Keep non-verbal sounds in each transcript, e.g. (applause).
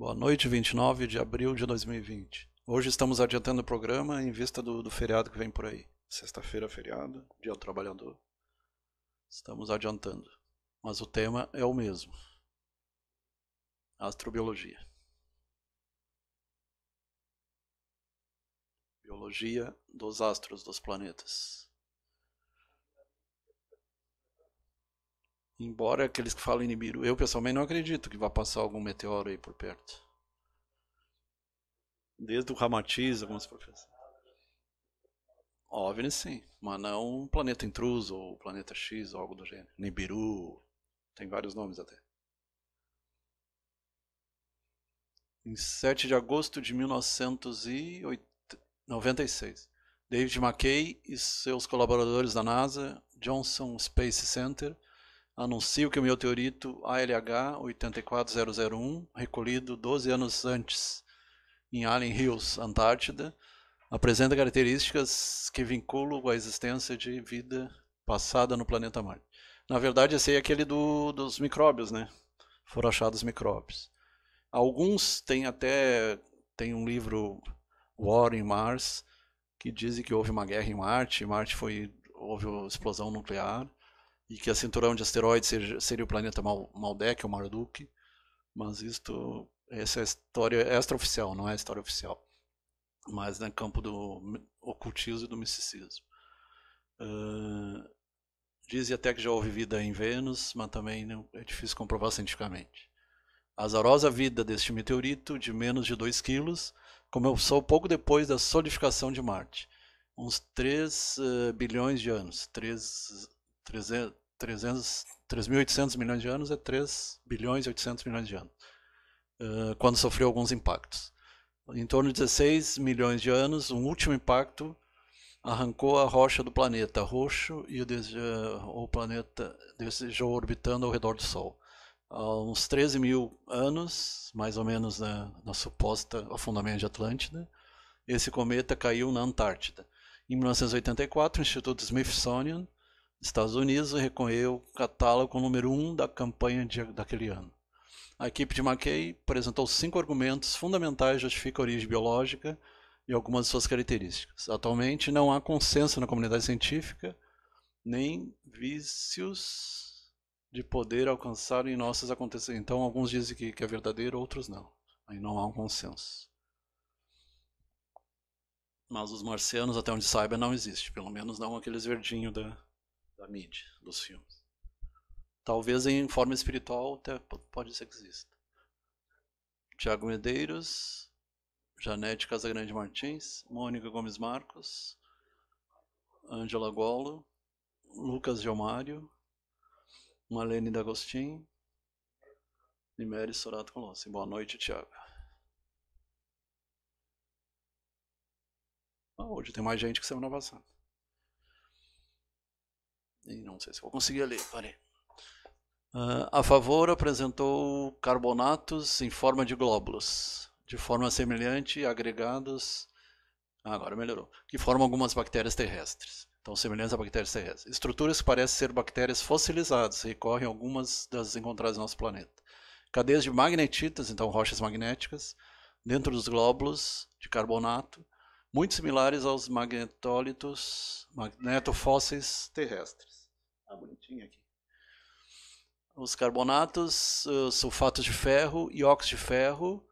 Boa noite, 29 de abril de 2020. Hoje estamos adiantando o programa em vista do, do feriado que vem por aí. Sexta-feira, feriado, dia do trabalhador. Estamos adiantando. Mas o tema é o mesmo: astrobiologia. Biologia dos astros, dos planetas. Embora aqueles que falam em Nibiru, eu pessoalmente não acredito que vá passar algum meteoro aí por perto. Desde o Ramatiz, algumas professores. OVNI sim, mas não um planeta intruso ou planeta X ou algo do gênero. Nibiru, tem vários nomes até. Em 7 de agosto de 1996, David McKay e seus colaboradores da NASA, Johnson Space Center, Anuncio que o meu teorito ALH 84001, recolhido 12 anos antes em Allen Hills, Antártida, apresenta características que vinculam a existência de vida passada no planeta Marte. Na verdade, esse aí é aquele do, dos micróbios, né? Foram achados micróbios. Alguns têm até tem um livro War in Mars que dizem que houve uma guerra em Marte, Marte foi houve explosão nuclear e que a cinturão de asteroides seja, seria o planeta Mal, Maldek ou Marduk, mas isto essa é a história é extraoficial, não é a história oficial, mas no campo do ocultismo e do misticismo. Uh, ah, dizem até que já houve vida em Vênus, mas também não, é difícil comprovar cientificamente. A azarosa vida deste meteorito, de menos de 2 kg, começou pouco depois da solidificação de Marte, uns 3 uh, ah, bilhões de anos, 3, 300, 3.800 milhões de anos é 3 bilhões e 800 milhões de anos, uh, quando sofreu alguns impactos. Em torno de 16 milhões de anos, um último impacto arrancou a rocha do planeta roxo e o, planeta desejou orbitando ao redor do Sol. Há uns 13 mil anos, mais ou menos na, né, na suposta afundamento de Atlântida, esse cometa caiu na Antártida. Em 1984, o Instituto Smithsonian Estados Unidos recorreu o catálogo número 1 um da campanha de, daquele ano. A equipe de McKay apresentou cinco argumentos fundamentais que justificam a origem biológica e algumas de suas características. Atualmente, não há consenso na comunidade científica nem vícios de poder alcançar em nossos acontecimentos. Então, alguns dizem que, que é verdadeiro, outros não. Aí não há um consenso. Mas os marcianos, até onde saiba, não existe. Pelo menos não aqueles verdinhos da, da mídia, dos filmes. Talvez em forma espiritual até pode ser que exista. Tiago Medeiros, Janete Casagrande Martins, Mônica Gomes Marcos, Ângela Golo, Lucas Gilmário, Malene D'Agostin, Nimeri Sorato Colossi. Boa noite, Tiago. Ah, hoje tem mais gente que semana passada e não sei se vou conseguir ler, parei. Uh, ah, a favor apresentou carbonatos em forma de glóbulos, de forma semelhante agregados, ah, agora melhorou, que formam algumas bactérias terrestres. Então, semelhantes a bactérias terrestres. Estruturas que parecem ser bactérias fossilizadas, recorrem algumas das encontradas no nosso planeta. Cadeias de magnetitas, então rochas magnéticas, dentro dos glóbulos de carbonato, muito similares aos magnetólitos, magnetofósseis terrestres. Ah, bonitinho aqui. Os carbonatos, eh, sulfatos de ferro e óxido de ferro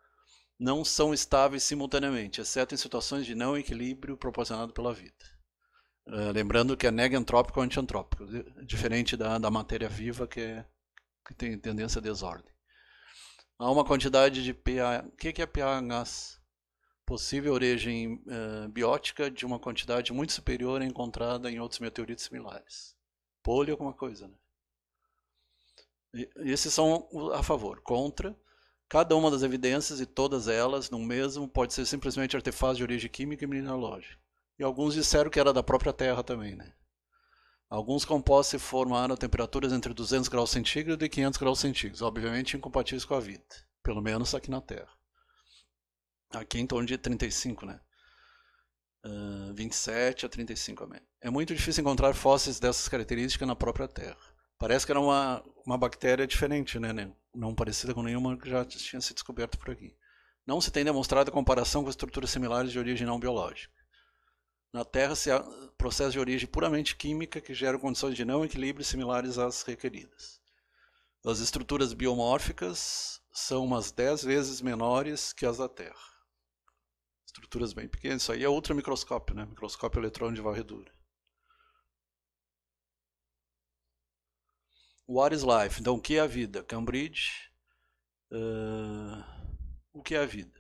não são estáveis simultaneamente, exceto em situações de não equilíbrio proporcionado pela vida. Uh, lembrando que é negantrópico ou antiantrópico, diferente da, da matéria viva que, é, que tem tendência à desordem. Há uma quantidade de pH. O que é pH? Possível origem uh, biótica de uma quantidade muito superior encontrada em outros meteoritos similares folha, alguma coisa. Né? E, esses são a favor. Contra, cada uma das evidências e todas elas, no mesmo, pode ser simplesmente artefato de origem química e mineralógica. E alguns disseram que era da própria Terra também. Né? Alguns compostos se formaram a temperaturas entre 200 graus centígrados e 500 graus centígrados, obviamente incompatíveis com a vida, pelo menos aqui na Terra. Aqui em torno de 35, né? 27 ah, a 35 a É muito difícil encontrar fósseis dessas características na própria Terra. Parece que era uma, uma bactéria diferente, né, né? Não parecida com nenhuma que já tinha se descoberto por aqui. Não se tem demonstrado comparação com estruturas similares de origem não biológica. Na Terra se há processos de origem puramente química que geram condições de não equilíbrio similares às requeridas. As estruturas biomórficas são umas 10 vezes menores que as da Terra estruturas bem pequenas. Isso aí é microscópio, né? Microscópio eletrônico de varredura. What is life? Então, o que é a vida? Cambridge. Uh, o que é a vida?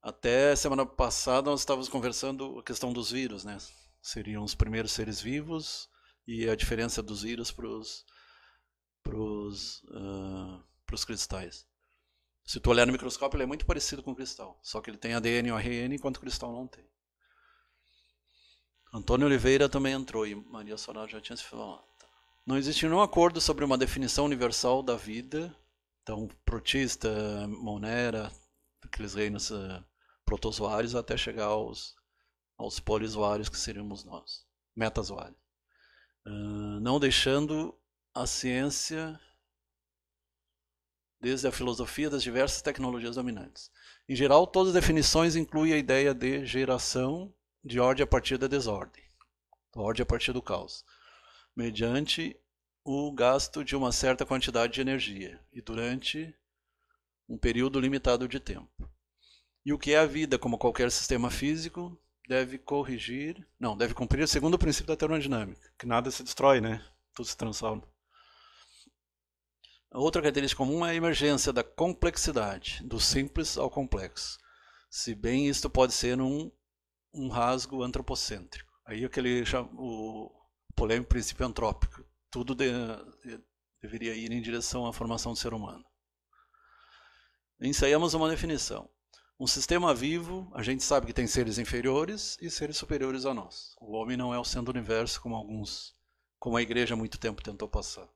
Até semana passada nós estávamos conversando a questão dos vírus, né? Seriam os primeiros seres vivos e a diferença dos vírus para os uh, ah, pros cristais. Se tu olhar no microscópio, ele é muito parecido com o cristal, só que ele tem ADN e RN enquanto o cristal não tem. Antônio Oliveira também entrou e Maria Soral já tinha se falado. Tá. Não existe nenhum acordo sobre uma definição universal da vida. Então, protista, monera, aqueles reinos eh, protozoários, até chegar aos, aos polizoários, que seríamos nós, metazoários. Uh, ah, não deixando a ciência desde a filosofia das diversas tecnologias dominantes. Em geral, todas as definições incluem a ideia de geração de ordem a partir da desordem, ordem a partir do caos, mediante o gasto de uma certa quantidade de energia e durante um período limitado de tempo. E o que é a vida, como qualquer sistema físico, deve corrigir, não, deve cumprir o segundo princípio da termodinâmica, que nada se destrói, né? Tudo se transforma. Outra característica comum é a emergência da complexidade, do simples ao complexo. Se bem isto pode ser um, um rasgo antropocêntrico. Aí aquele o polêmico princípio antrópico. Tudo de, deveria ir em direção à formação do ser humano. Ensaiamos uma definição. Um sistema vivo, a gente sabe que tem seres inferiores e seres superiores a nós. O homem não é o centro do universo como alguns, como a igreja há muito tempo tentou passar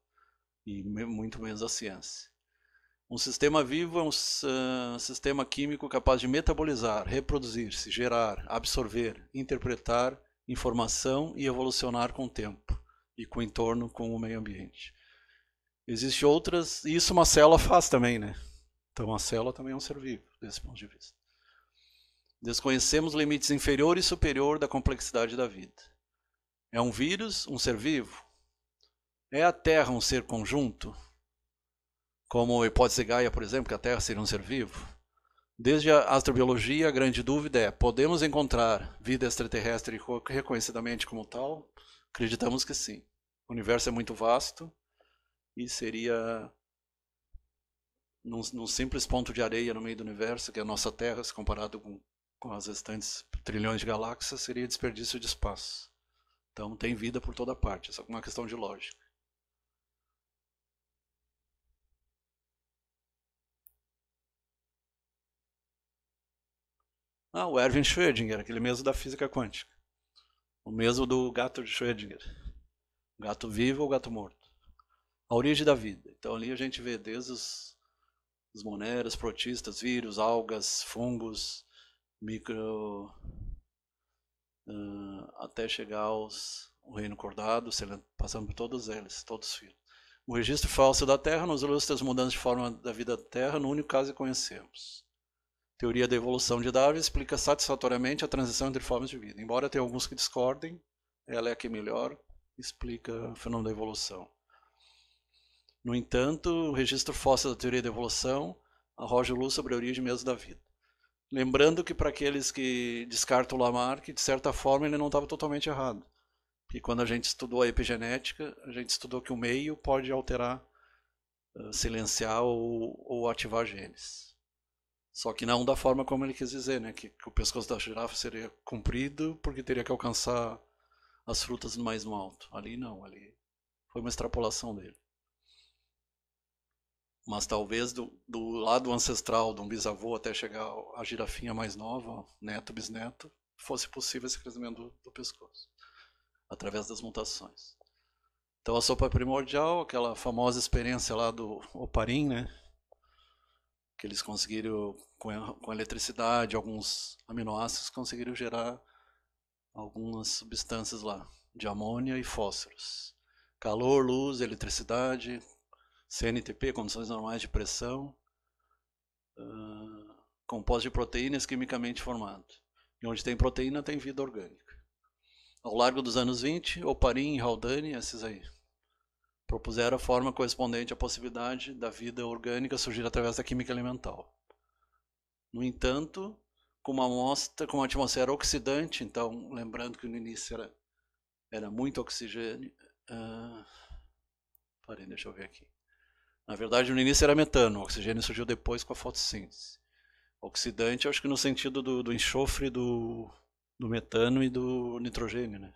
e muito menos a ciência. Um sistema vivo é um uh, sistema químico capaz de metabolizar, reproduzir-se, gerar, absorver, interpretar informação e evolucionar com o tempo e com o entorno, com o meio ambiente. Existem outras, e isso uma célula faz também, né? Então a célula também é um ser vivo, desse ponto de vista. Desconhecemos limites inferior e superior da complexidade da vida. É um vírus, um ser vivo, é a Terra um ser conjunto? Como a hipótese Gaia, por exemplo, que a Terra seria um ser vivo? Desde a astrobiologia, a grande dúvida é: podemos encontrar vida extraterrestre reconhecidamente como tal? Acreditamos que sim. O universo é muito vasto e seria num, num, simples ponto de areia no meio do universo, que é a nossa Terra, se comparado com, com as restantes trilhões de galáxias, seria desperdício de espaço. Então tem vida por toda parte, é só uma questão de lógica. Ah, o Erwin Schrödinger, aquele mesmo da física quântica. O mesmo do gato de Schrödinger. Gato vivo ou gato morto. A origem da vida. Então ali a gente vê desde os, os moneras, protistas, vírus, algas, fungos, micro... Uh, até chegar aos, ao reino cordado, passando por todos eles, todos filhos. O registro falso da Terra nos ilustra as mudanças de forma da vida da Terra no único caso que conhecemos teoria da evolução de Darwin explica satisfatoriamente a transição entre formas de vida. Embora tenha alguns que discordem, ela é a que melhor explica o fenômeno da evolução. No entanto, o registro fóssil da teoria da evolução arroja luz sobre a origem mesmo da vida. Lembrando que para aqueles que descartam Lamarck, de certa forma ele não estava totalmente errado. Porque quando a gente estudou a epigenética, a gente estudou que o meio pode alterar, silenciar ou, ou ativar genes. Só que não da forma como ele quis dizer, né? Que, que o pescoço da girafa seria comprido porque teria que alcançar as frutas mais no alto. Ali não, ali foi uma extrapolação dele. Mas talvez do, do lado ancestral, de um bisavô até chegar a girafinha mais nova, neto, bisneto, fosse possível esse crescimento do, do pescoço, através das mutações. Então a sopa primordial, aquela famosa experiência lá do Oparim, né? que eles conseguiram, com, a, com a eletricidade, alguns aminoácidos, conseguiram gerar algumas substâncias lá, de amônia e fósforos. Calor, luz, eletricidade, CNTP, condições normais de pressão, uh, ah, composto de proteínas quimicamente formado. E onde tem proteína, tem vida orgânica. Ao largo dos anos 20, Oparin e Haldane, esses aí propuseram a forma correspondente à possibilidade da vida orgânica surgir através da química elemental. No entanto, com uma amostra, com uma atmosfera oxidante, então lembrando que no início era, era muito oxigênio. Uh, parei, deixa eu ver aqui. Na verdade, no início era metano, o oxigênio surgiu depois com a fotossíntese. Oxidante, acho que no sentido do, do enxofre, do, do metano e do nitrogênio, né?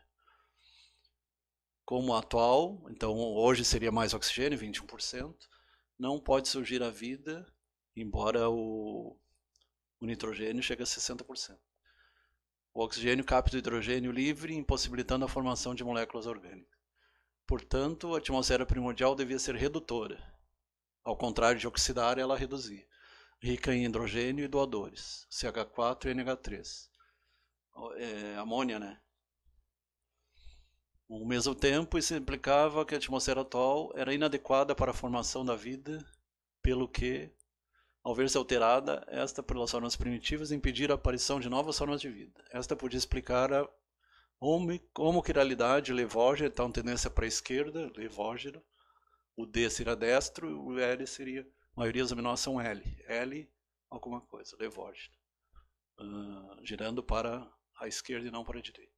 como atual, então hoje seria mais oxigênio, 21%, não pode surgir a vida, embora o, o nitrogênio chegue a 60%. O oxigênio capta o hidrogênio livre, impossibilitando a formação de moléculas orgânicas. Portanto, a atmosfera primordial devia ser redutora. Ao contrário de oxidar, ela reduzia. Rica em hidrogênio e doadores, CH4 e NH3. É, amônia, né? Ao mesmo tempo, isso implicava que a atmosfera atual era inadequada para a formação da vida, pelo que, ao ver-se alterada, esta pelas formas primitivas impedir a aparição de novas formas de vida. Esta podia explicar a como que a então tendência para a esquerda, levógena, o D seria destro, o L seria, a maioria dos aminós são L, L alguma coisa, levógena, uh, girando para a esquerda e não para a direita.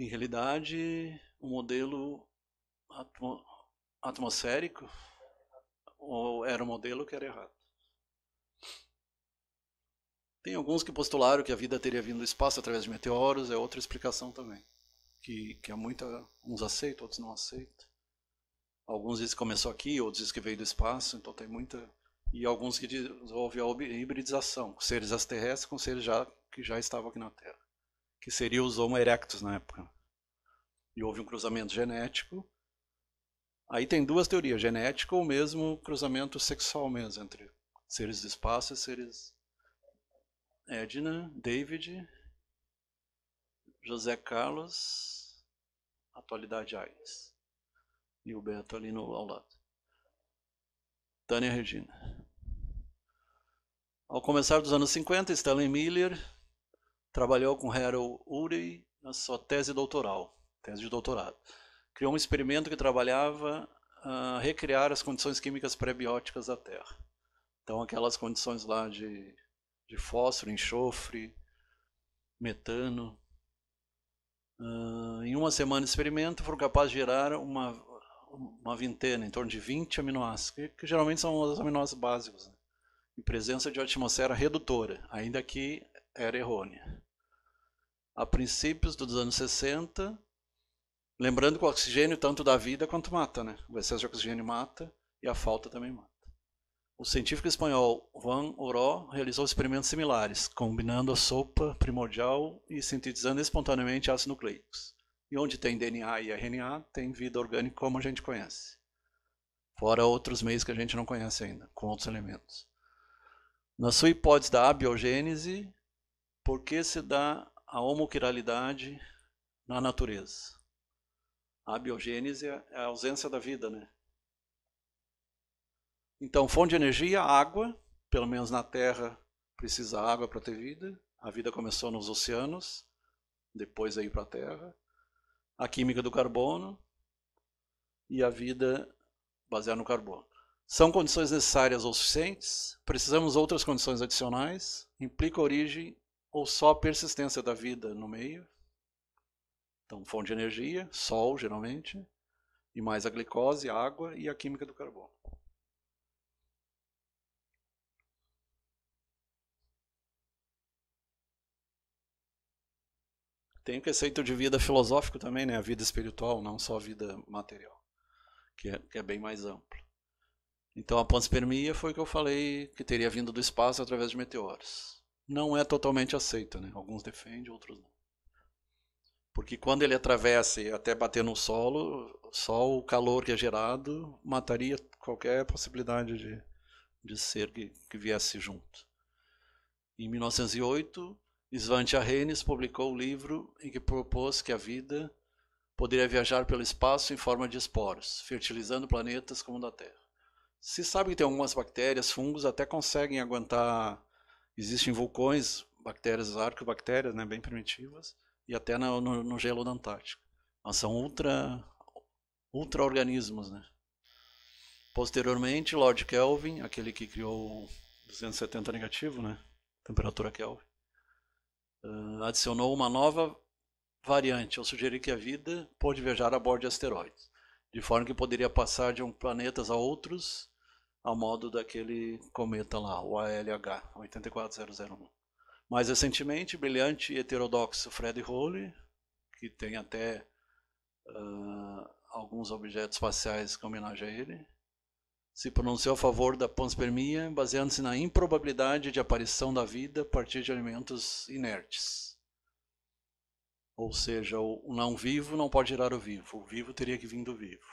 Em realidade, o modelo atmo atmosférico ou era o modelo que era errado. Tem alguns que postularam que a vida teria vindo do espaço através de meteoros, é outra explicação também. Que, que é muita. Uns aceitam, outros não aceitam. Alguns dizem que começou aqui, outros dizem que veio do espaço, então tem muita. E alguns que desenvolvem a hibridização, seres extraterrestres com seres já, que já estavam aqui na Terra que seria os Homo erectus na época. E houve um cruzamento genético. Aí tem duas teorias, genética ou mesmo cruzamento sexual mesmo, entre seres do espaço e seres... Edna, David, José Carlos, atualidade Aires. E o Beto ali no, ao lado. Tânia Regina. Ao começar dos anos 50, Stanley Miller Trabalhou com Harold Urey na sua tese doutoral, tese de doutorado. Criou um experimento que trabalhava a ah, recriar as condições químicas pré-bióticas da Terra. Então, aquelas condições lá de, de fósforo, enxofre, metano. Uh, em uma semana de experimento, foram capazes de gerar uma, uma vintena, em torno de 20 aminoácidos, que, que geralmente são os aminoácidos básicos, né? em presença de atmosfera redutora, ainda que era errônea. A princípios dos anos 60, lembrando que o oxigênio tanto dá vida quanto mata, né? O excesso de oxigênio mata e a falta também mata. O científico espanhol Juan Oro realizou experimentos similares, combinando a sopa primordial e sintetizando espontaneamente ácidos nucleicos. E onde tem DNA e RNA, tem vida orgânica como a gente conhece. Fora outros meios que a gente não conhece ainda, com outros elementos. Na sua hipótese da abiogênese, por que se dá a homoquiralidade na natureza? A biogênese é, é a ausência da vida, né? Então, fonte de energia, água, pelo menos na Terra precisa água para ter vida. A vida começou nos oceanos, depois aí para a Terra. A química do carbono e a vida baseada no carbono. São condições necessárias ou suficientes? Precisamos de outras condições adicionais? Implica origem ou só persistência da vida no meio. Então, fonte de energia, sol geralmente, e mais a glicose, a água e a química do carbono. Tem o conceito de vida filosófico também, né? a vida espiritual, não só a vida material, que é, que é bem mais amplo. Então a panspermia foi o que eu falei que teria vindo do espaço através de meteoros não é totalmente aceita, né? Alguns defendem, outros não. Porque quando ele atravessa até bater no solo, só o calor que é gerado mataria qualquer possibilidade de, de ser que, que viesse junto. Em 1908, Svante Arrhenius publicou o livro em que propôs que a vida poderia viajar pelo espaço em forma de esporos, fertilizando planetas como o da Terra. Se sabe que tem algumas bactérias, fungos até conseguem aguentar Existem vulcões, bactérias, arqueobactérias, né, bem primitivas, e até no, no, no gelo da Antártica. Mas são ultra, ultra organismos, né? Posteriormente, Lord Kelvin, aquele que criou 270 negativo, né? Temperatura Kelvin, uh, adicionou uma nova variante ao sugerir que a vida pode viajar a bordo de asteroides, de forma que poderia passar de um planetas a outros ao modo daquele cometa lá, o ALH 84001. Mais recentemente, brilhante e heterodoxo Fred Halley, que tem até uh, alguns objetos espaciais que homenagem a ele, se pronunciou a favor da panspermia, baseando-se na improbabilidade de aparição da vida a partir de alimentos inertes. Ou seja, o não vivo não pode gerar o vivo, o vivo teria que vir do vivo.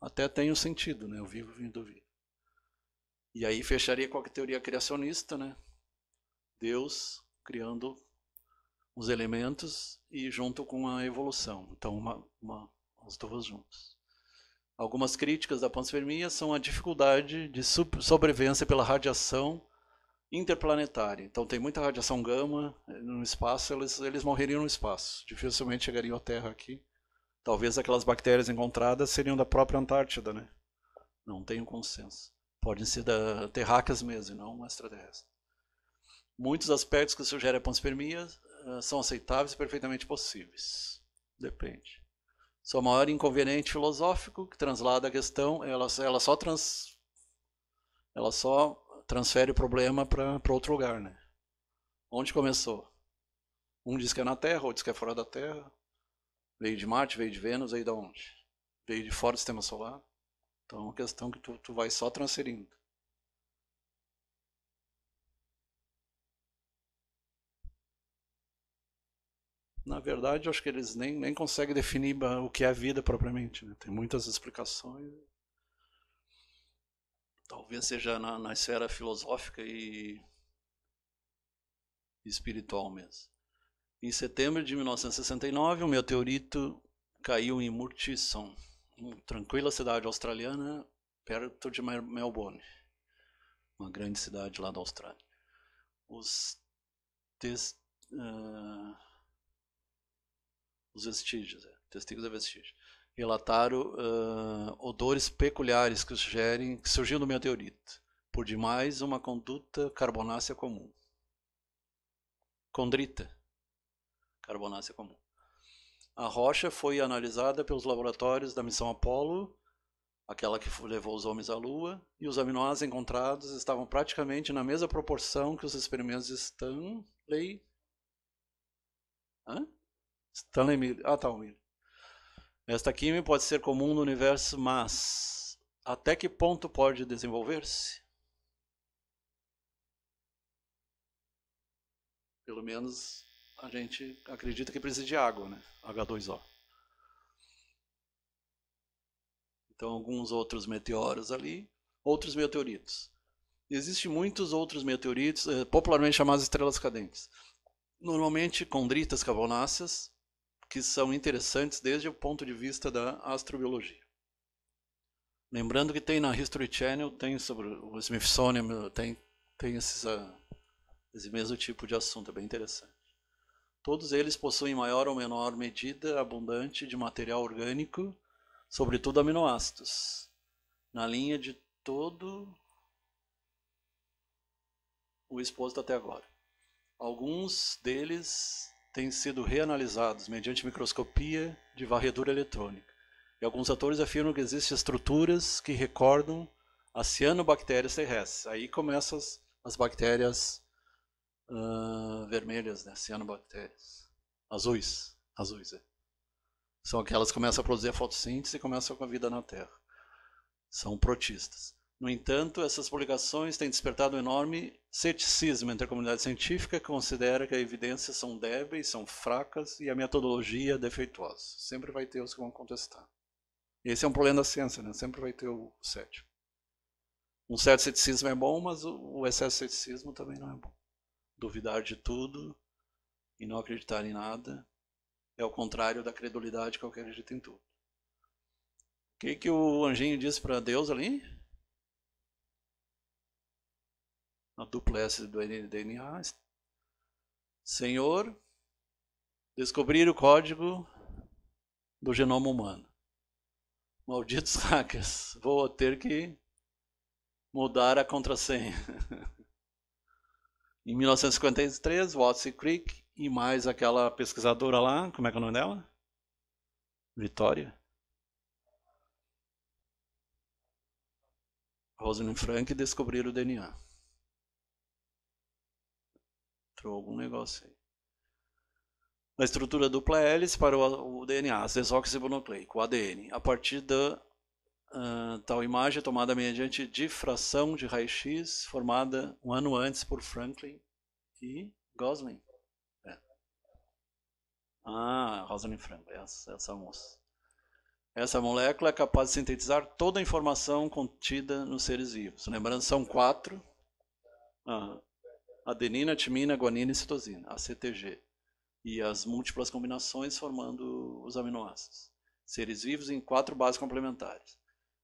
Até tem o sentido, né? o vivo vindo do vivo. E aí fecharia com a teoria criacionista, né? Deus criando os elementos e junto com a evolução. Então, uma, uma, as duas juntas. Algumas críticas da panspermia são a dificuldade de sobrevivência pela radiação interplanetária. Então, tem muita radiação gama eh, no espaço, eles, eles morreriam no espaço. Dificilmente chegariam à Terra aqui. Talvez aquelas bactérias encontradas seriam da própria Antártida, né? Não tenho consenso. Podem ser da, terráqueas mesmo, não extraterrestres. Muitos aspectos que sugere a panspermia ah, são aceitáveis e perfeitamente possíveis. Depende. Seu maior inconveniente filosófico que translada a questão, ela, ela só trans, ela só transfere o problema para outro lugar, né? Onde começou? Um diz que é na Terra, outro diz que é fora da Terra. Veio de Marte, veio de Vênus, veio de onde? Veio de fora do sistema solar. Então é uma questão que tu, tu vai só transferindo. Na verdade, eu acho que eles nem, nem conseguem definir o que é a vida propriamente. Né? Tem muitas explicações. Talvez seja na, na esfera filosófica e espiritual mesmo. Em setembro de 1969, o meteorito caiu em Murchison tranquila cidade australiana perto de Melbourne, uma grande cidade lá da Austrália. Os, tes, uh, os vestígios, é, testigos de vestígios, relataram uh, odores peculiares que sugerem que surgiu do meteorito, por demais uma conduta carbonácea comum. Condrita, carbonácea comum. A rocha foi analisada pelos laboratórios da missão Apollo, aquela que levou os homens à Lua, e os aminoácidos encontrados estavam praticamente na mesma proporção que os experimentos de Stanley. Hã? Stanley Miller. Ah, tá, o Miller. Esta química pode ser comum no universo, mas até que ponto pode desenvolver-se? Pelo menos a gente acredita que precisa de água, né? H2O. Então, alguns outros meteoros ali, outros meteoritos. Existem muitos outros meteoritos, eh, popularmente chamados estrelas cadentes. Normalmente condritas carbonáceas, que são interessantes desde o ponto de vista da astrobiologia. Lembrando que tem na History Channel, tem sobre o Smithsonian, tem, tem esses, uh, esse mesmo tipo de assunto, é bem interessante. Todos eles possuem maior ou menor medida abundante de material orgânico, sobretudo aminoácidos, na linha de todo o exposto até agora. Alguns deles têm sido reanalisados mediante microscopia de varredura eletrônica. E alguns autores afirmam que existem estruturas que recordam a cianobactérias terrestres. Aí começam as, as bactérias uh, vermelhas, né? Cianobactérias. Azuis. Azuis, é. São aquelas que começam a produzir a fotossíntese e começam com a vida na Terra. São protistas. No entanto, essas publicações têm despertado um enorme ceticismo entre a comunidade científica, que considera que as evidências são débeis, são fracas e a metodologia defeituosa. Sempre vai ter os que vão contestar. Esse é um problema da ciência, né? sempre vai ter o cético. Um certo ceticismo é bom, mas o excesso de ceticismo também não é bom duvidar de tudo e não acreditar em nada é o contrário da credulidade que eu acredito em tudo. O que, que o anjinho disse para Deus ali? A dupla S do DNA. Senhor, descobrir o código do genoma humano. Malditos (laughs) hackers, vou ter que mudar a contrassenha. (laughs) Em 1953, e Creek e mais aquela pesquisadora lá, como é que é o nome dela? Vitória. Rosalind Frank descobriram o DNA. Entrou algum negócio aí. A estrutura dupla hélice para o DNA, desoxirribonucleico, o ADN, a partir da ah, tal imagem é tomada mediante difração de raio-x, formada um ano antes por Franklin e Gosling. É. Ah, Rosalind Franklin, essa, essa moça. Essa molécula é capaz de sintetizar toda a informação contida nos seres vivos. Lembrando, são quatro: ah, adenina, timina, guanina e citosina, a CTG. E as múltiplas combinações formando os aminoácidos. Seres vivos em quatro bases complementares.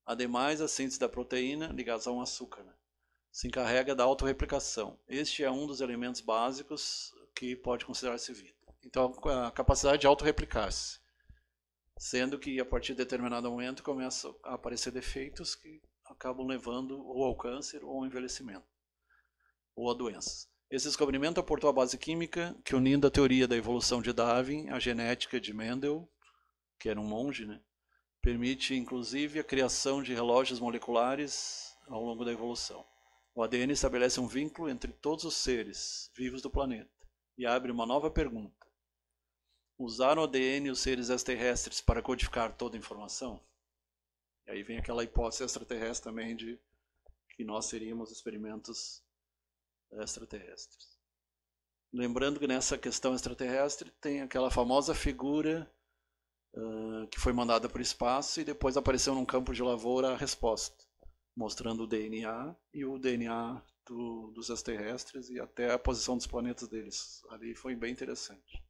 Ademais, a síntese da proteína, ligados a um açúcar, né? se encarrega da autorreplicação. Este é um dos elementos básicos que pode considerar-se vida. Então, a capacidade de autorreplicar-se, sendo que a partir de determinado momento começam a aparecer defeitos que acabam levando ou ao câncer ou ao envelhecimento ou a doenças. Esse descobrimento aportou a base química que, unindo a teoria da evolução de Darwin à genética de Mendel, que era um monge, né, Permite, inclusive, a criação de relógios moleculares ao longo da evolução. O ADN estabelece um vínculo entre todos os seres vivos do planeta e abre uma nova pergunta. Usaram o ADN os seres extraterrestres para codificar toda a informação? E aí vem aquela hipótese extraterrestre também de que nós seríamos experimentos extraterrestres. Lembrando que nessa questão extraterrestre tem aquela famosa figura que foi mandada para o espaço e depois apareceu num campo de lavoura a resposta, mostrando o DNA e o DNA do, dos extraterrestres e até a posição dos planetas deles. Ali foi bem interessante.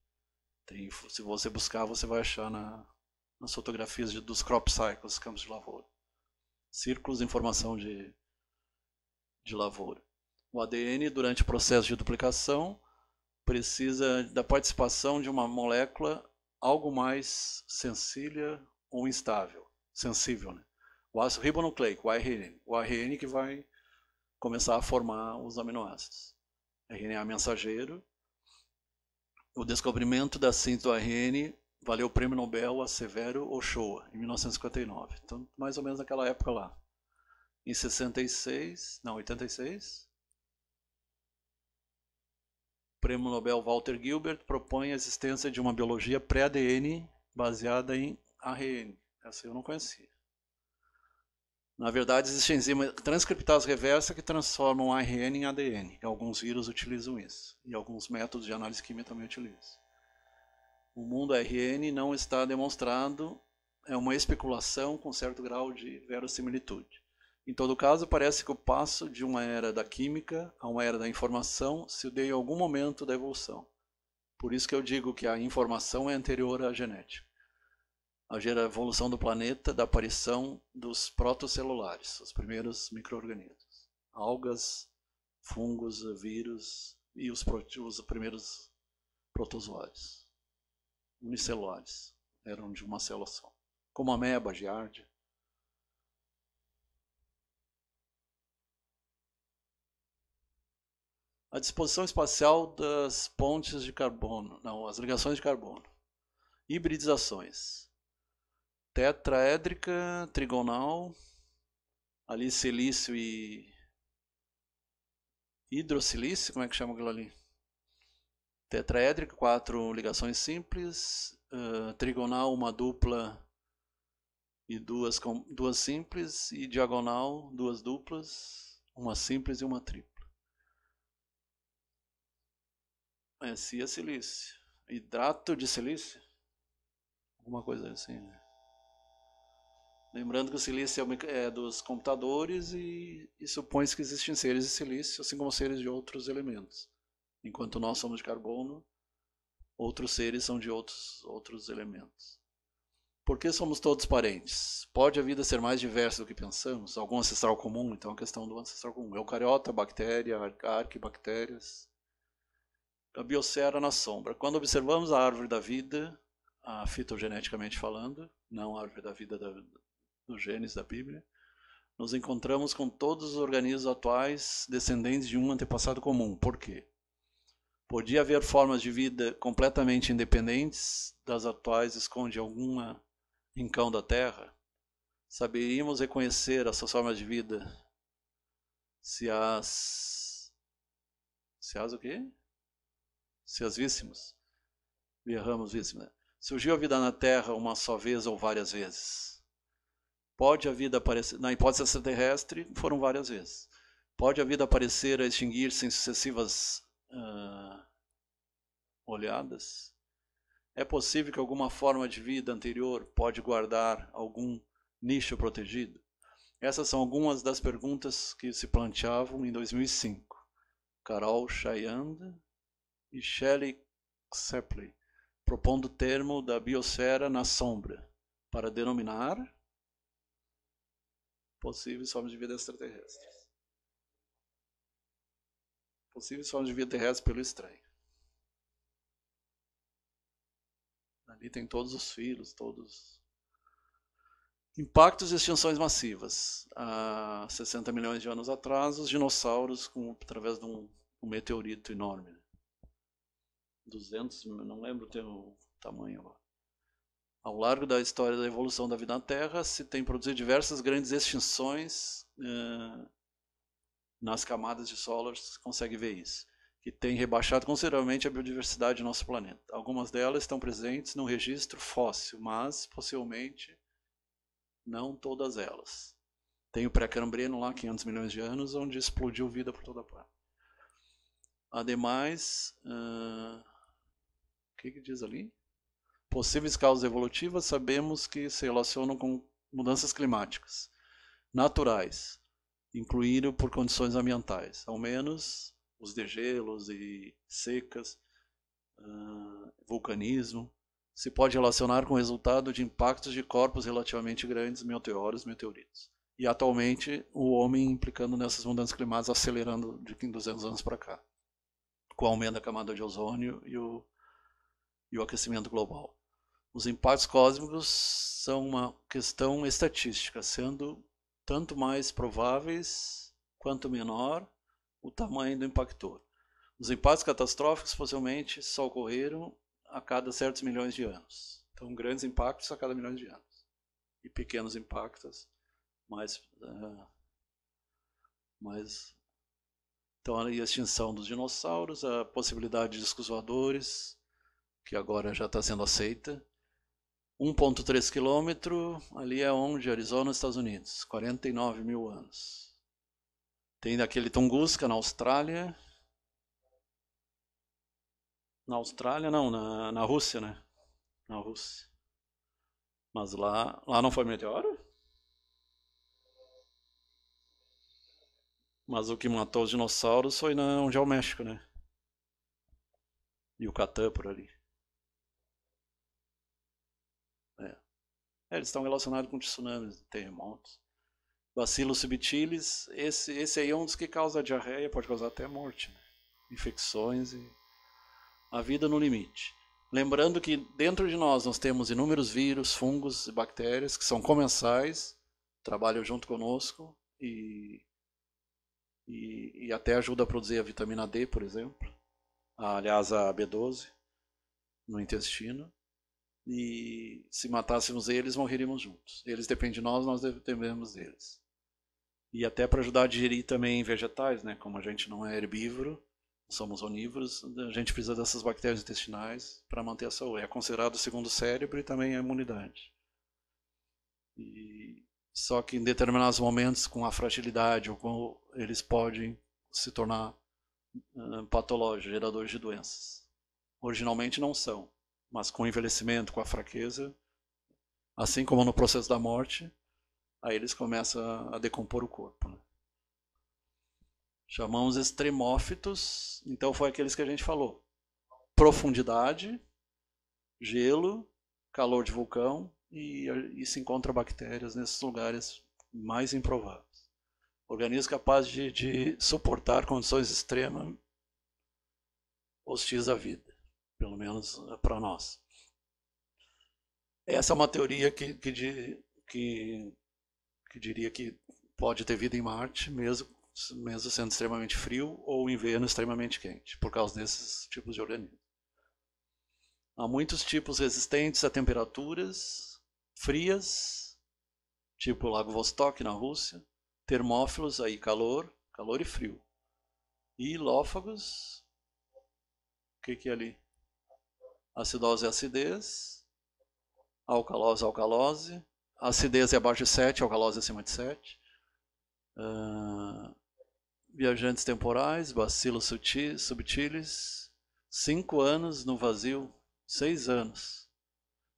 Tem, se você buscar, você vai achar na, nas fotografias de, dos crop cycles, campos de lavoura. Círculos de informação de, de lavoura. O ADN, durante o processo de duplicação, precisa da participação de uma molécula algo mais sensível ou instável, sensível, né? O ácido ribonucleico, o RN, o RN que vai começar a formar os aminoácidos. RNA é mensageiro. O descobrimento da síntese do RN valeu o prêmio Nobel a Severo Ochoa, em 1959. Então, mais ou menos naquela época lá. Em 66, não, 86, prêmio Nobel Walter Gilbert propõe a existência de uma biologia pré-ADN baseada em ARN. Essa eu não conhecia. Na verdade, existe enzima transcriptase reversa que transformam ARN em ADN. alguns vírus utilizam isso. E alguns métodos de análise química também utilizam. O mundo ARN não está demonstrado, é uma especulação com certo grau de verossimilitude. Em todo caso, parece que o passo de uma era da química a uma era da informação se deu em algum momento da evolução. Por isso que eu digo que a informação é anterior à genética. A evolução do planeta da aparição dos protocelulares, os primeiros micro-organismos. Algas, fungos, vírus e os, os primeiros protozoários. Unicelulares, eram de uma célula só. Como a ameba, giardia. a disposição espacial das pontes de carbono, não, as ligações de carbono, hibridizações, tetraédrica, trigonal, ali silício e hidrossilício, como é que chama aquilo ali? Tetraédrica, quatro ligações simples, uh, trigonal, uma dupla e duas, com, duas simples, e diagonal, duas duplas, uma simples e uma tripla. Conhecia é, silício. Hidrato de silício? Alguma coisa assim, né? Lembrando que o silício é, é dos computadores e, e supõe-se que existem seres de silício, assim como seres de outros elementos. Enquanto nós somos de carbono, outros seres são de outros, outros elementos. Por que somos todos parentes? Pode a vida ser mais diversa do que pensamos? Algum ancestral comum? Então, a questão do ancestral comum. Eucariota, bactéria, arquibactérias, a biosfera na sombra. Quando observamos a árvore da vida, a fitogeneticamente falando, não a árvore da vida da, do Gênesis da Bíblia, nos encontramos com todos os organismos atuais descendentes de um antepassado comum. Por quê? Podia haver formas de vida completamente independentes das atuais esconde alguma rincão da Terra? Saberíamos reconhecer essas formas de vida se as... se as o quê? se as víssemos, e erramos víssemos. Né? Surgiu a vida na Terra uma só vez ou várias vezes. Pode a vida aparecer, na hipótese extraterrestre, foram várias vezes. Pode a vida aparecer a extinguir-se em sucessivas uh, olhadas? É possível que alguma forma de vida anterior pode guardar algum nicho protegido? Essas são algumas das perguntas que se planteavam em 2005. Carol Chayanda, e Shelley Sepley, propondo o termo da biosfera na sombra para denominar possíveis formas de vida extraterrestres. Possíveis formas de vida terrestre pelo estranho. Ali tem todos os filos, todos. Impactos e extinções massivas. Há 60 milhões de anos atrás, os dinossauros, com, através de um, um meteorito enorme, né? 200, não lembro o teu tamanho lá. Ao largo da história da evolução da vida na Terra, se tem produzido diversas grandes extinções eh, nas camadas de solo, se consegue ver isso, que tem rebaixado consideravelmente a biodiversidade do nosso planeta. Algumas delas estão presentes no registro fóssil, mas possivelmente não todas elas. Tem o pré-cambriano lá, 500 milhões de anos, onde explodiu vida por toda parte. Ademais, uh, que, que diz ali? Possíveis causas evolutivas sabemos que se relacionam com mudanças climáticas naturais, incluindo por condições ambientais, ao menos os degelos e secas, uh, vulcanismo, se pode relacionar com o resultado de impactos de corpos relativamente grandes, meteoros, meteoritos. E atualmente o homem implicando nessas mudanças climáticas acelerando de 200 anos para cá, com o aumento da camada de ozônio e o e o aquecimento global. Os impactos cósmicos são uma questão estatística, sendo tanto mais prováveis quanto menor o tamanho do impactor. Os impactos catastróficos possivelmente só ocorreram a cada certos milhões de anos. Então, grandes impactos a cada milhões de anos. E pequenos impactos mais. Uh, mais então, a extinção dos dinossauros, a possibilidade de discos voadores, que agora já está sendo aceita. 1,3 quilômetro, ali é onde? Arizona, Estados Unidos. 49 mil anos. Tem daquele Tunguska na Austrália. Na Austrália, não, na, na Rússia, né? Na Rússia. Mas lá, lá não foi meteoro? Mas o que matou os dinossauros foi na, onde é o México, né? E o Catã por ali. É, eles estão relacionados com tsunamis, terremotos. Bacillus subtilis, esse, esse aí é um dos que causa diarreia, pode causar até morte. Né? Infecções e a vida no limite. Lembrando que dentro de nós nós temos inúmeros vírus, fungos e bactérias que são comensais, trabalham junto conosco e, e, e até ajudam a produzir a vitamina D, por exemplo. aliás, a B12 no intestino. E se matássemos eles, morreríamos juntos. Eles dependem de nós, nós dependemos deles. E até para ajudar a digerir também vegetais, né? Como a gente não é herbívoro, somos onívoros, a gente precisa dessas bactérias intestinais para manter a saúde. É considerado o segundo cérebro e também a imunidade. E só que em determinados momentos, com a fragilidade ou com eles podem se tornar uh, patológicos, geradores de doenças. Originalmente não são, mas com o envelhecimento, com a fraqueza, assim como no processo da morte, aí eles começam a decompor o corpo. Né? Chamamos extremófitos, então foi aqueles que a gente falou: profundidade, gelo, calor de vulcão, e, e se encontra bactérias nesses lugares mais improváveis. Organismos capazes de, de suportar condições extremas hostis à vida pelo menos eh, para nós. Essa é uma teoria que, que, que, que diria que pode ter vida em Marte, mesmo, mesmo sendo extremamente frio, ou em Vênus extremamente quente, por causa desses tipos de organismos. Há muitos tipos resistentes a temperaturas frias, tipo o Lago Vostok na Rússia, termófilos aí calor, calor e frio. E ilófagos, o que, que é ali? acidose e acidez, alcalose alcalose, acidez é abaixo de 7, alcalose acima de 7. Uh, ah, viajantes temporais, bacilos sutis, subtilis, 5 anos no vazio, 6 anos.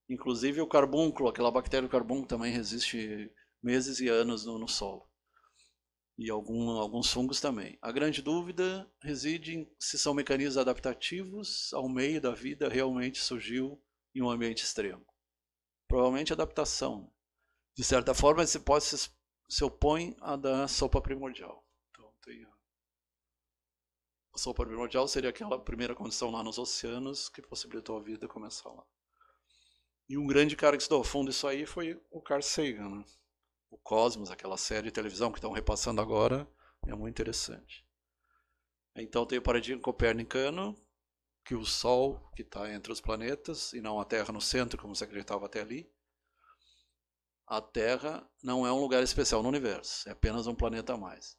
Inclusive o carbúnculo, aquela bactéria do carbúnculo também resiste meses e anos no, no solo e algum, alguns fungos também. A grande dúvida reside em se são mecanismos adaptativos ao meio da vida realmente surgiu em um ambiente extremo. Provavelmente adaptação. Né? De certa forma, essa hipótese se opõe à da sopa primordial. Então, tem a... a sopa primordial seria aquela primeira condição lá nos oceanos que possibilitou a vida começar lá. E um grande cara que estudou a fundo isso aí foi o Carl Sagan, né? o Cosmos, aquela série de televisão que estão repassando agora, é muito interessante. Então tem o paradigma copernicano, que o Sol que está entre os planetas e não a Terra no centro, como se acreditava até ali. A Terra não é um lugar especial no universo, é apenas um planeta a mais.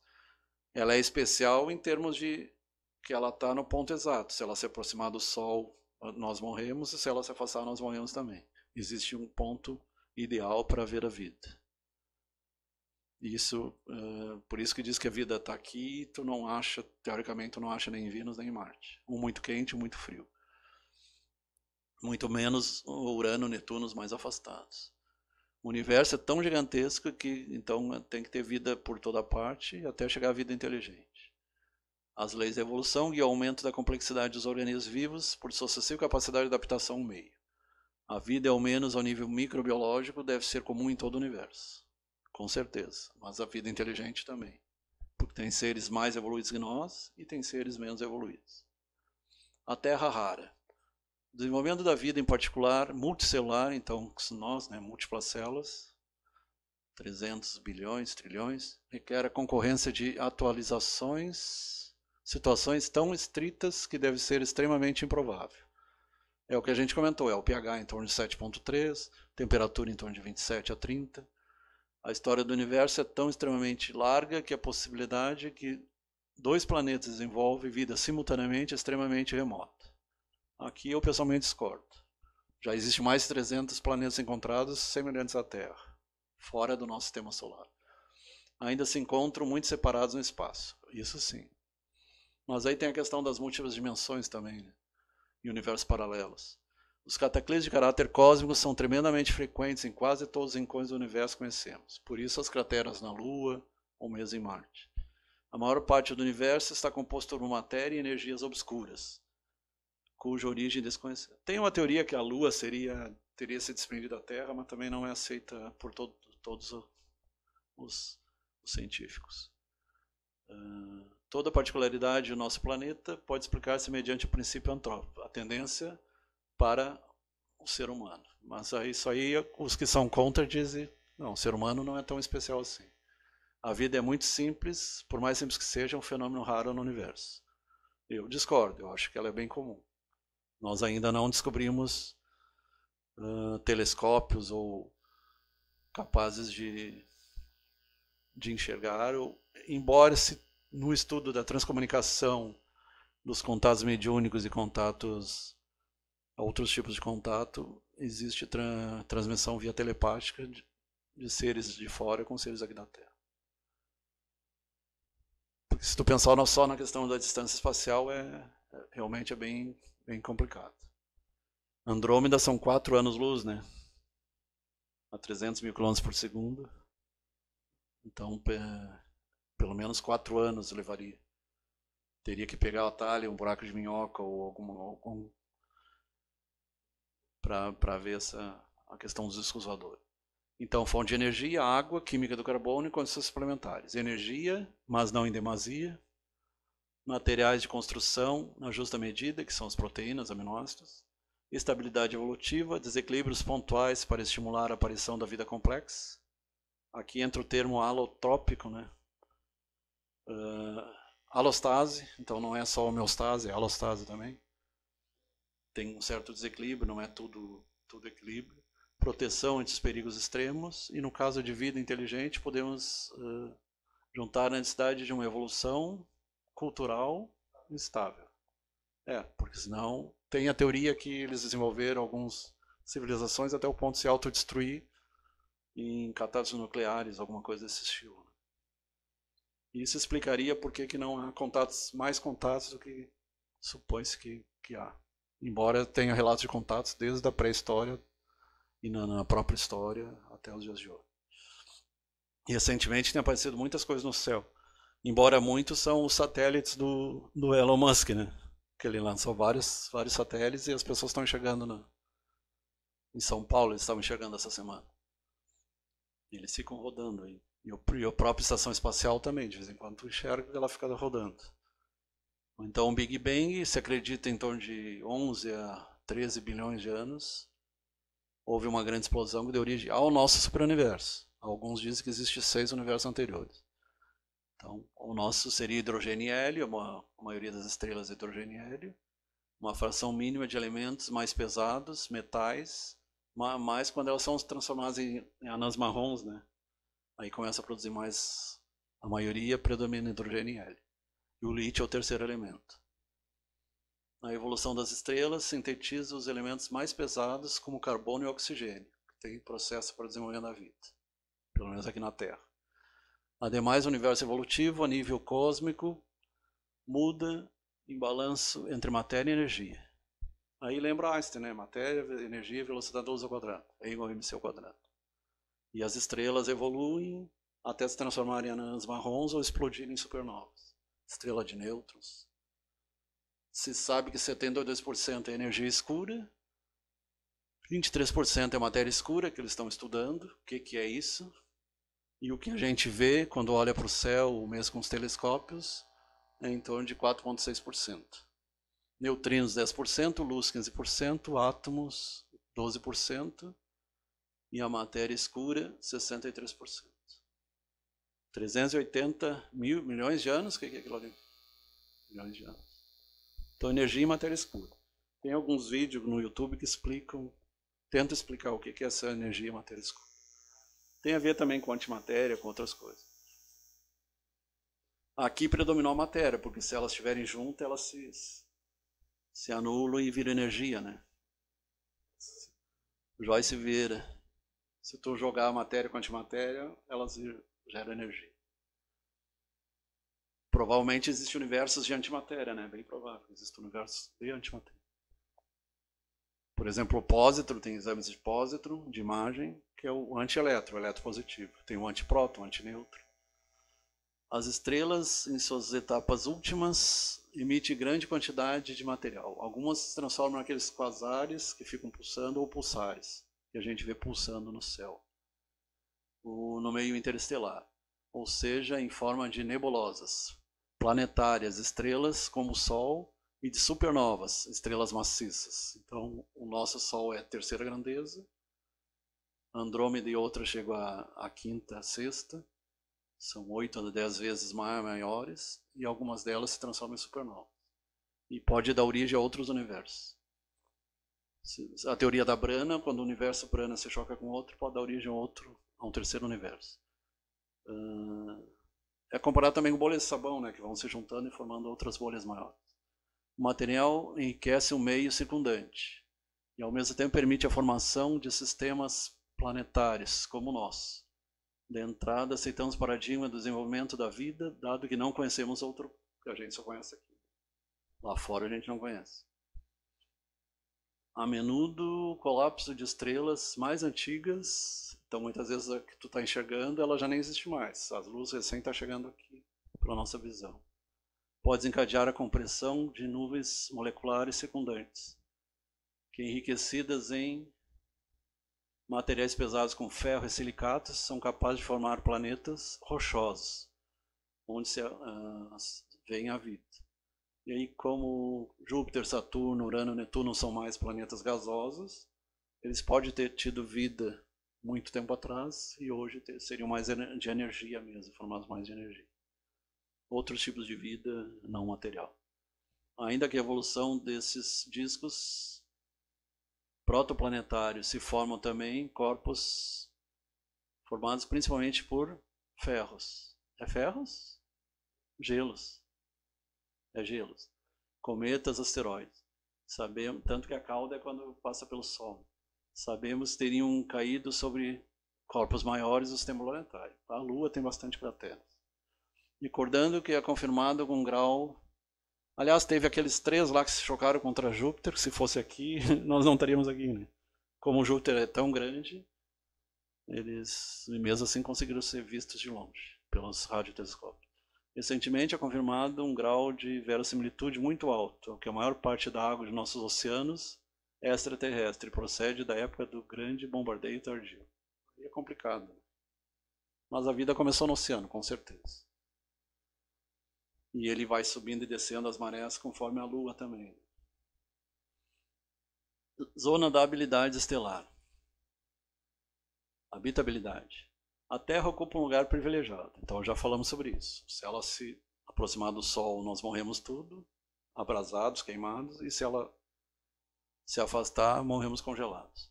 Ela é especial em termos de que ela está no ponto exato. Se ela se aproximar do Sol, nós morremos, e se ela se afastar, nós morremos também. Existe um ponto ideal para ver a vida isso, uh, por isso que diz que a vida está aqui, tu não acha, teoricamente, tu não acha nem Vênus nem Marte. Um muito quente, um muito frio. Muito menos Urano, Netuno, os mais afastados. O universo é tão gigantesco que então tem que ter vida por toda parte até chegar à vida inteligente. As leis da evolução guiam o aumento da complexidade dos organismos vivos por sua sucessiva capacidade de adaptação ao meio. A vida, ao menos ao nível microbiológico, deve ser comum em todo o universo com certeza. Mas a vida inteligente também. Porque tem seres mais evoluídos que nós e tem seres menos evoluídos. A Terra rara. desenvolvimento da vida, em particular, multicelular, então, nós, né, múltiplas células, 300 bilhões, trilhões, requer a concorrência de atualizações, situações tão estritas que deve ser extremamente improvável. É o que a gente comentou, é o pH em torno de 7.3, temperatura em torno de 27 a 30, a história do universo é tão extremamente larga que a possibilidade que dois planetas desenvolvem vida simultaneamente é extremamente remota. Aqui eu pessoalmente discordo. Já existe mais de 300 planetas encontrados semelhantes à Terra, fora do nosso sistema solar. Ainda se encontram muito separados no espaço, isso sim. Mas aí tem a questão das múltiplas dimensões também, né? e universos paralelos. Os cataclismos de caráter cósmico são tremendamente frequentes em quase todos os rincões do universo que conhecemos. Por isso, as crateras na Lua ou mesmo em Marte. A maior parte do universo está composto por matéria e energias obscuras, cuja origem desconhecida. Tem uma teoria que a Lua seria teria se desprendido da Terra, mas também não é aceita por to todos os, os científicos. Uh, toda particularidade do nosso planeta pode explicar-se mediante o princípio antrópico, a tendência para o ser humano. Mas isso aí, os que são contra dizem, não, o ser humano não é tão especial assim. A vida é muito simples, por mais simples que seja, é um fenômeno raro no universo. Eu discordo, eu acho que ela é bem comum. Nós ainda não descobrimos uh, telescópios ou capazes de, de enxergar, ou, embora se no estudo da transcomunicação dos contatos mediúnicos e contatos outros tipos de contato, existe tra transmissão via telepática de, de seres de fora com seres aqui da Terra. Porque se tu pensar só na questão da distância espacial, é, é realmente é bem, bem complicado. Andrômeda são quatro anos-luz, né? A 300 mil quilômetros por segundo. Então, pelo menos quatro anos levaria. Teria que pegar o atalho, um buraco de minhoca ou algum, algum para ver essa, a questão dos discos voadores. Então, fonte de energia, água, química do carbono e condições suplementares. Energia, mas não em demasia. Materiais de construção, na justa medida, que são as proteínas, aminoácidos. Estabilidade evolutiva, desequilíbrios pontuais para estimular a aparição da vida complexa. Aqui entra o termo alotrópico, né? Uh, alostase, então não é só homeostase, é alostase também tem um certo desequilíbrio, não é tudo, tudo equilíbrio. Proteção ante os perigos extremos, e no caso de vida inteligente, podemos uh, juntar a necessidade de uma evolução cultural estável. É, porque senão tem a teoria que eles desenvolveram algumas civilizações até o ponto de se autodestruir em catástrofes nucleares, alguma coisa desse estilo. Né? Isso explicaria por que, que não há contatos, mais contatos do que supõe-se que, que há. Embora tenha relatos de contatos desde a pré-história e na, na, própria história até os dias de hoje. E recentemente tem aparecido muitas coisas no céu. Embora muitos são os satélites do, do Elon Musk, né? Que ele lançou vários, vários satélites e as pessoas estão chegando na, em São Paulo, eles estavam chegando essa semana. eles ficam rodando aí. E o, e a própria estação espacial também, de vez em quando tu enxerga que ela fica rodando. Então, o Big Bang se acredita em torno de 11 a 13 bilhões de anos. Houve uma grande explosão que deu origem ao nosso superuniverso. Alguns dizem que existem seis universos anteriores. Então, o nosso seria hidrogênio e hélio, uma, a maioria das estrelas é hidrogênio e hélio, uma fração mínima de elementos mais pesados, metais, mais quando elas são transformadas em, em anãs marrons, né? Aí começa a produzir mais, a maioria predomina hidrogênio e hélio. E o lítio é o terceiro elemento. A evolução das estrelas sintetiza os elementos mais pesados, como carbono e oxigênio, que tem processo para desenvolvimento da vida, pelo menos aqui na Terra. Ademais, o universo evolutivo, a nível cósmico, muda em balanço entre matéria e energia. Aí lembra Einstein, né? Matéria, energia, velocidade da luz ao quadrado. É igual a mc ao quadrado. E as estrelas evoluem até se transformarem em anãs marrons ou explodirem em supernovas estrela de nêutrons. Se sabe que 72% é energia escura, 23% é matéria escura que eles estão estudando, o que, que é isso? E o que a gente vê quando olha para o céu, mesmo com os telescópios, é em torno de 4,6%. Neutrinos 10%, luz 15%, átomos 12% e a matéria escura 63%. 380 mil milhões de anos? O que é aquilo ali? Milhões de anos. Então, energia e matéria escura. Tem alguns vídeos no YouTube que explicam, tenta explicar o que é essa energia e matéria escura. Tem a ver também com antimatéria, com outras coisas. Aqui predominou a matéria, porque se elas estiverem juntas, elas se, se anulam e viram energia, né? Joyce vira. Se tu jogar a matéria com a antimatéria, elas viram gera energia. Provavelmente existem universos de antimatéria, né? Bem provável, Existem universos de antimatéria. Por exemplo, o pósitro, tem exames de pósitro, de imagem, que é o antielétron, o eletropositivo. Tem o antiproton, o antinêutron. As estrelas, em suas etapas últimas, emitem grande quantidade de material. Algumas se transformam naqueles quasares que ficam pulsando ou pulsares, que a gente vê pulsando no céu no meio interestelar, ou seja, em forma de nebulosas planetárias, estrelas como o Sol e de supernovas, estrelas maciças. Então, o nosso Sol é a terceira grandeza, Andrômeda e outra chegam à, quinta, à sexta, são oito a dez vezes maiores, e algumas delas se transformam em supernovas. E pode dar origem a outros universos. A teoria da Brana, quando o universo Brana se choca com outro, pode dar origem a outro a um terceiro universo. Ah, é comparado também com bolhas de sabão, né, que vão se juntando e formando outras bolhas maiores. O material enriquece o meio circundante e, ao mesmo tempo, permite a formação de sistemas planetários como o nosso. De entrada, aceitamos o paradigma do desenvolvimento da vida, dado que não conhecemos outro que a gente só conhece aqui. Lá fora a gente não conhece. A menudo, o colapso de estrelas mais antigas então, muitas vezes a que tu está enxergando, ela já nem existe mais. As luzes recém estão tá chegando aqui para a nossa visão. Pode desencadear a compressão de nuvens moleculares secundantes, que enriquecidas em materiais pesados como ferro e silicatos são capazes de formar planetas rochosos, onde se, uh, vem a vida. E aí, como Júpiter, Saturno, Urano e Netuno são mais planetas gasosos, eles podem ter tido vida muito tempo atrás e hoje seriam mais de energia mesmo, formados mais de energia. Outros tipos de vida não material. Ainda que a evolução desses discos protoplanetários se formam também corpos formados principalmente por ferros. É ferros? Gelos. É gelos. Cometas, asteroides. Sabemos, tanto que a cauda é quando passa pelo Sol sabemos, teriam caído sobre corpos maiores os sistema planetário. Tá? A Lua tem bastante crateras. Recordando que é confirmado com grau. Aliás, teve aqueles três lá que se chocaram contra Júpiter, que se fosse aqui, (laughs) nós não estaríamos aqui. Né? Como Júpiter é tão grande, eles mesmo assim conseguiram ser vistos de longe pelos radiotelescópios. Recentemente é confirmado um grau de verossimilitude muito alto, que é a maior parte da água de nossos oceanos extraterrestre procede da época do grande bombardeio tardio. Aí é complicado. Né? Mas a vida começou no oceano, com certeza. E ele vai subindo e descendo as marés conforme a lua também. Zona da habilidade estelar. Habitabilidade. A Terra ocupa um lugar privilegiado, então já falamos sobre isso. Se ela se aproximar do Sol, nós morremos tudo, abrasados, queimados, e se ela se afastar, morremos congelados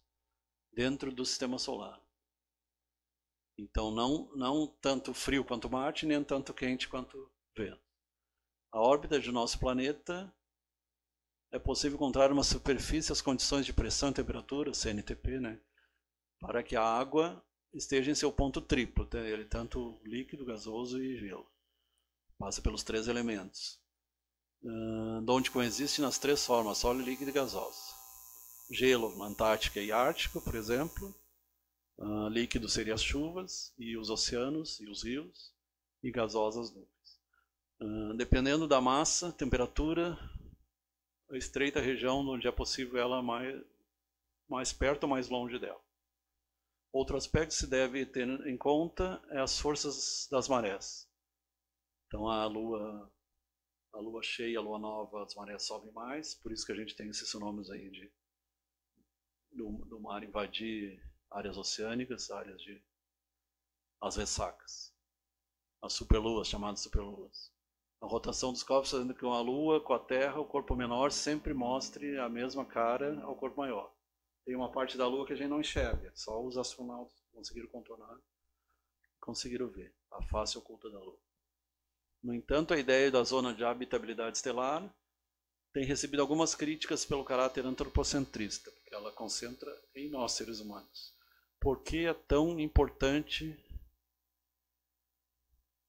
dentro do sistema solar. Então, não, não tanto frio quanto Marte, nem tanto quente quanto Vênus. A órbita de nosso planeta é possível encontrar uma superfície as condições de pressão e temperatura, CNTP, né, para que a água esteja em seu ponto triplo, tá? ele tanto líquido, gasoso e gelo. Passa pelos três elementos, uh, onde coexiste nas três formas, sólido, líquido e gasoso gelo, Antártica e Ártico, por exemplo. Uh, líquido seria as chuvas e os oceanos e os rios e gasosas nuvens. Uh, dependendo da massa, temperatura, a estreita região onde é possível ela mais, mais perto ou mais longe dela. Outro aspecto que se deve ter em conta é as forças das marés. Então a lua, a lua cheia, a lua nova, as marés sobem mais, por isso que a gente tem esses nomes aí de do, do mar invadir áreas oceânicas, áreas de as ressacas, as superluas, chamadas superluas. A rotação dos corpos fazendo com uma Lua, com a Terra, o corpo menor sempre mostre a mesma cara ao corpo maior. Tem uma parte da Lua que a gente não enxerga, só os astronautas conseguiram contornar, conseguiram ver a face oculta da Lua. No entanto, a ideia da zona de habitabilidade estelar tem recebido algumas críticas pelo caráter antropocentrista, porque ela concentra em nós, seres humanos. Por que é tão importante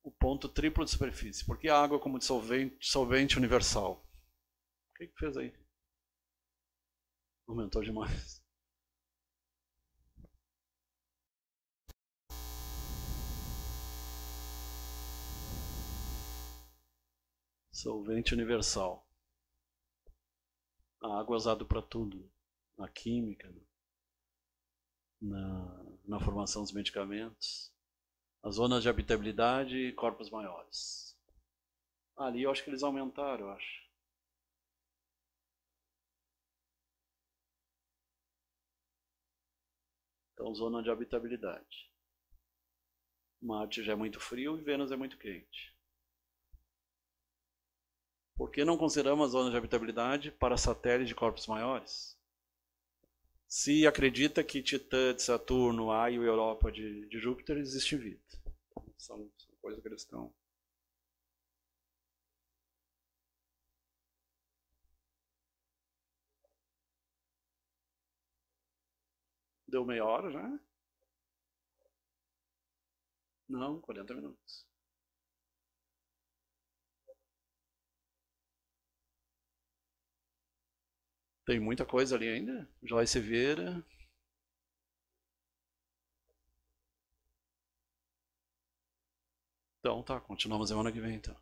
o ponto triplo de superfície? Por que a água como dissolvente, solvente universal? O que, que fez aí? Aumentou demais. Solvente universal a água é usada para tudo, na química, na, na formação dos medicamentos, as zonas de habitabilidade e corpos maiores. Ali eu acho que eles aumentaram, eu acho. Então, zona de habitabilidade. Marte já é muito frio e Vênus é muito quente. Por que não consideramos a zona de habitabilidade para satélites de corpos maiores? Se acredita que Titã de Saturno, A e Europa de, de Júpiter existe vida. São, são coisas que eles estão. Deu meia hora já? Não, 40 minutos. Tem muita coisa ali ainda. Joy Severa. Então tá, continuamos semana que vem então.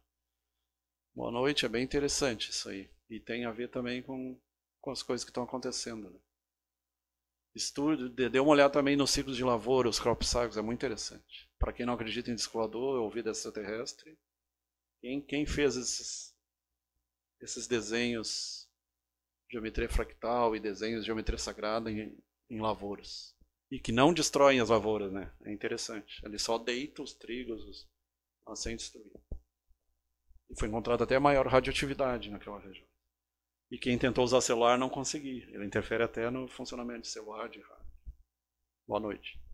Boa noite, é bem interessante isso aí. E tem a ver também com, com as coisas que estão acontecendo. Né? Estudo, dê uma olhada também nos ciclos de lavoura, os crop cycles, é muito interessante. Para quem não acredita em descolador é ou vida extraterrestre, quem, quem fez esses, esses desenhos geometria fractal e desenhos de geometria sagrada em, em lavouras. E que não destroem as lavouras, né? É interessante. Ele só deita os trigos sem destruir. E foi encontrada até maior radioatividade naquela região. E quem tentou usar celular não conseguiu. Ele interfere até no funcionamento de celular, de rádio. Boa noite.